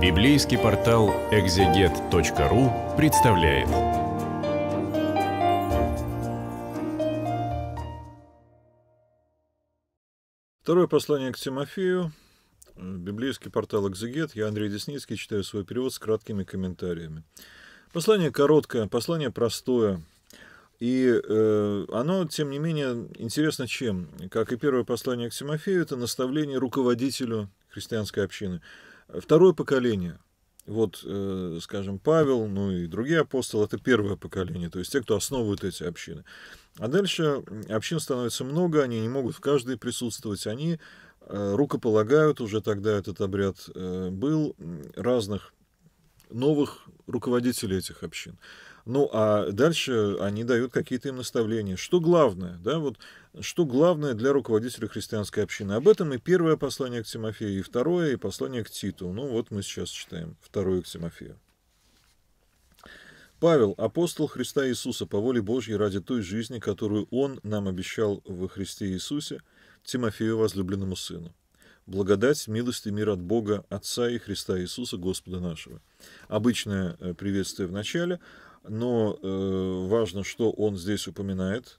Библейский портал экзегет.ру представляет. Второе послание к Тимофею. Библейский портал «Экзегет». Я Андрей Десницкий, читаю свой перевод с краткими комментариями. Послание короткое, послание простое. И э, оно, тем не менее, интересно чем? Как и первое послание к Тимофею, это наставление руководителю христианской общины – Второе поколение. Вот, э, скажем, Павел, ну и другие апостолы, это первое поколение, то есть те, кто основывают эти общины. А дальше общин становится много, они не могут в каждой присутствовать, они э, рукополагают, уже тогда этот обряд э, был, разных новых руководителей этих общин. Ну, а дальше они дают какие-то им наставления. Что главное, да, вот, что главное для руководителя христианской общины? Об этом и первое послание к Тимофею, и второе, и послание к Титу. Ну, вот мы сейчас читаем второе к Тимофею. Павел, апостол Христа Иисуса по воле Божьей ради той жизни, которую Он нам обещал во Христе Иисусе, Тимофею, возлюбленному сыну. Благодать, милость и мир от Бога, Отца и Христа Иисуса, Господа нашего. Обычное э, приветствие в начале, но э, важно, что он здесь упоминает,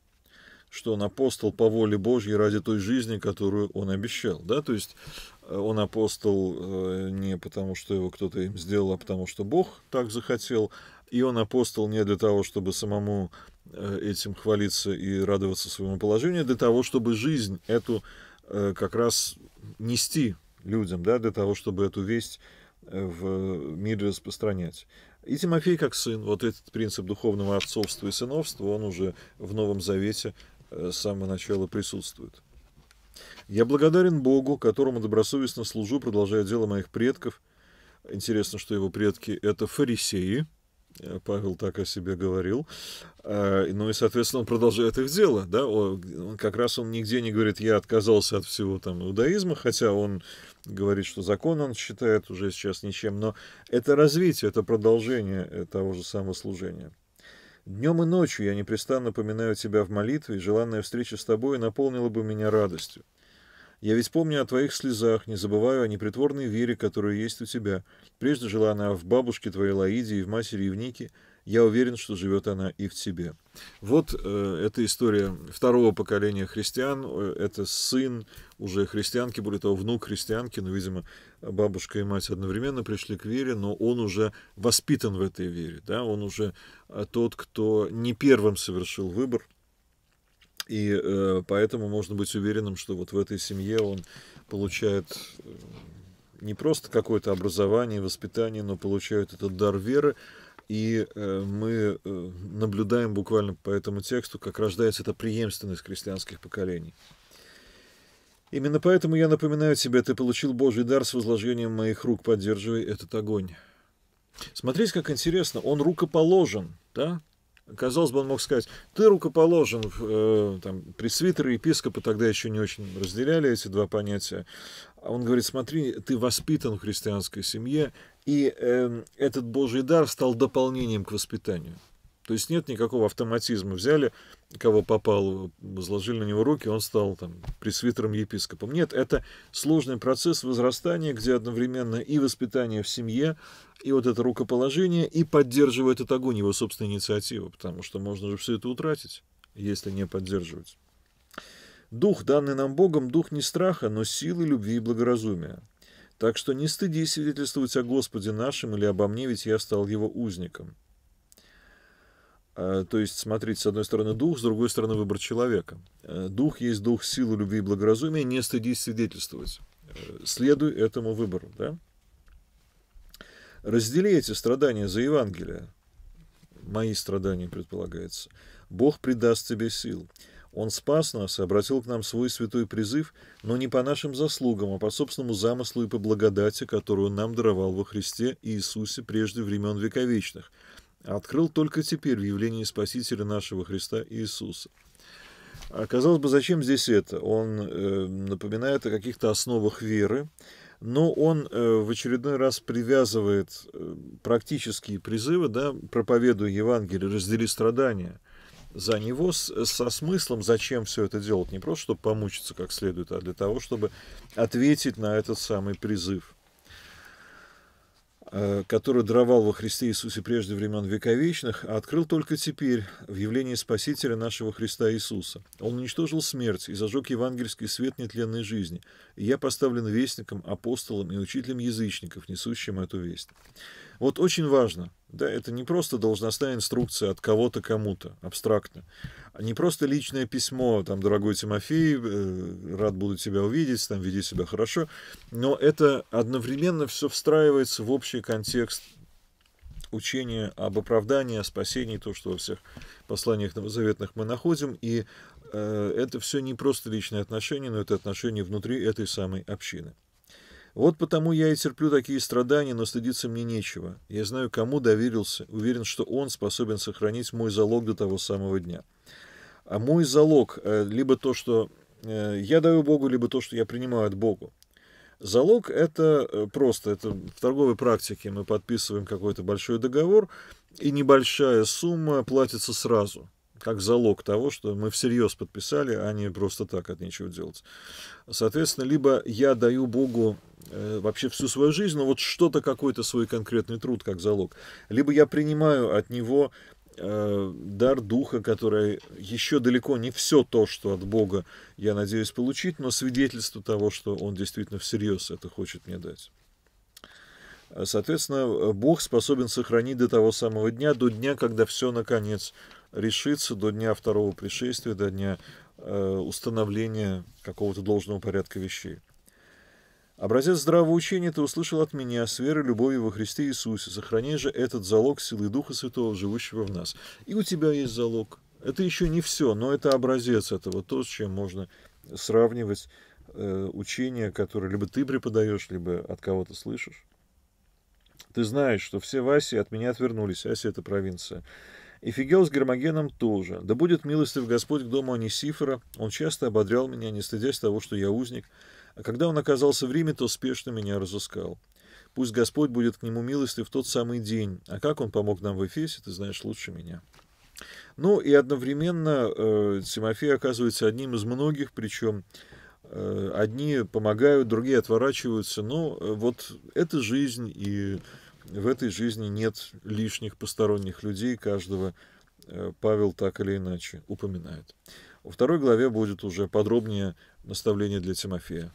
что он апостол по воле Божьей ради той жизни, которую он обещал. Да? То есть э, он апостол э, не потому, что его кто-то им сделал, а потому, что Бог так захотел. И он апостол не для того, чтобы самому э, этим хвалиться и радоваться своему положению, а для того, чтобы жизнь эту э, как раз нести людям, да, для того, чтобы эту весть э, в мире распространять. И Тимофей как сын, вот этот принцип духовного отцовства и сыновства, он уже в Новом Завете э, с самого начала присутствует. «Я благодарен Богу, которому добросовестно служу, продолжая дело моих предков». Интересно, что его предки – это фарисеи – Э, Павел так о себе говорил. А, ну и, соответственно, он продолжает их дело, да, он, как раз он нигде не говорит, я отказался от всего там иудаизма, хотя он говорит, что закон он считает уже сейчас ничем, но это развитие, это продолжение э, того же самого служения. Днем и ночью я непрестанно поминаю тебя в молитве, и желанная встреча с тобой наполнила бы меня радостью. Я ведь помню о твоих слезах, не забываю о непритворной вере, которая есть у тебя. Прежде жила она в бабушке твоей Лаиде и в матери Евнике. Я уверен, что живет она и в тебе. Вот э, эта история второго поколения христиан. Э, это сын уже христианки, более того, внук христианки, но, ну, видимо, бабушка и мать одновременно пришли к вере, но он уже воспитан в этой вере. Да? Он уже э, тот, кто не первым совершил выбор и э, поэтому можно быть уверенным, что вот в этой семье он получает э, не просто какое-то образование, воспитание, но получает этот дар веры. И э, мы э, наблюдаем буквально по этому тексту, как рождается эта преемственность христианских поколений. Именно поэтому я напоминаю тебе, ты получил Божий дар с возложением моих рук, поддерживай этот огонь. Смотрите, как интересно, он рукоположен, да? Казалось бы, он мог сказать, ты рукоположен, э, там, и епископы тогда еще не очень разделяли эти два понятия. а Он говорит, смотри, ты воспитан в христианской семье, и э, этот Божий дар стал дополнением к воспитанию. То есть нет никакого автоматизма. Взяли кого попал возложили на него руки, он стал там пресвитером епископом. Нет, это сложный процесс возрастания, где одновременно и воспитание в семье, и вот это рукоположение, и поддерживает этот огонь его собственной инициативы, потому что можно же все это утратить, если не поддерживать. Дух, данный нам Богом, дух не страха, но силы любви и благоразумия. Так что не стыди свидетельствовать о Господе нашем или обо мне, ведь я стал его узником. Э, то есть, смотрите, с одной стороны дух, с другой стороны выбор человека. Э, дух есть дух силы, любви и благоразумия, не стыдись свидетельствовать. Э, следуй этому выбору, да? Раздели эти страдания за Евангелие. Мои страдания, предполагается. Бог придаст тебе сил. Он спас нас и обратил к нам свой святой призыв, но не по нашим заслугам, а по собственному замыслу и по благодати, которую нам даровал во Христе Иисусе прежде времен вековечных – открыл только теперь в явлении Спасителя нашего Христа Иисуса. А казалось бы, зачем здесь это? Он э, напоминает о каких-то основах веры, но он э, в очередной раз привязывает э, практические призывы, да, проповедуя Евангелие, раздели страдания за него с, со смыслом, зачем все это делать, не просто чтобы помучиться как следует, а для того, чтобы ответить на этот самый призыв. Э, который даровал во Христе Иисусе прежде времен вековечных, а открыл только теперь в явлении Спасителя нашего Христа Иисуса. Он уничтожил смерть и зажег евангельский свет нетленной жизни. И я поставлен вестником, апостолом и учителем язычников, несущим эту весть. Вот очень важно, да, это не просто должностная инструкция от кого-то кому-то, абстрактно, а не просто личное письмо, там, дорогой Тимофей, э, рад буду тебя увидеть, там, веди себя хорошо, но это одновременно все встраивается в общий контекст учения об оправдании, о спасении, то, что во всех посланиях новозаветных мы находим. И э, это все не просто личные отношения, но это отношения внутри этой самой общины. Вот потому я и терплю такие страдания, но стыдиться мне нечего. Я знаю, кому доверился, уверен, что он способен сохранить мой залог до того самого дня. А мой залог, э, либо то, что э, я даю Богу, либо то, что я принимаю от Богу. Залог – это э, просто, это в торговой практике мы подписываем какой-то большой договор, и небольшая сумма платится сразу – как залог того, что мы всерьез подписали, а не просто так от нечего делать. Соответственно, либо я даю Богу э, вообще всю свою жизнь, но ну вот что-то, какой-то свой конкретный труд как залог, либо я принимаю от него э, дар духа, который еще далеко не все то, что от Бога я надеюсь получить, но свидетельство того, что он действительно всерьез это хочет мне дать. Соответственно, Бог способен сохранить до того самого дня, до дня, когда все наконец решится до дня второго пришествия, до дня э, установления какого-то должного порядка вещей. Образец здравого учения ты услышал от меня с верой любовью во Христе Иисусе. Сохрани же этот залог силы Духа Святого, живущего в нас. И у тебя есть залог. Это еще не все, но это образец этого, то, с чем можно сравнивать э, учение, которое либо ты преподаешь, либо от кого-то слышишь. Ты знаешь, что все Васи от меня отвернулись. Аси – это провинция. И Фигел с Гермогеном тоже. Да будет милостив Господь к дому Анисифора. Он часто ободрял меня, не стыдясь того, что я узник. А когда он оказался в Риме, то спешно меня разыскал. Пусть Господь будет к нему милостив в тот самый день. А как он помог нам в Эфесе, ты знаешь лучше меня. Ну и одновременно э, Тимофей оказывается одним из многих, причем э, одни помогают, другие отворачиваются. Но э, вот это жизнь и в этой жизни нет лишних посторонних людей, каждого э, Павел так или иначе упоминает. Во второй главе будет уже подробнее наставление для Тимофея.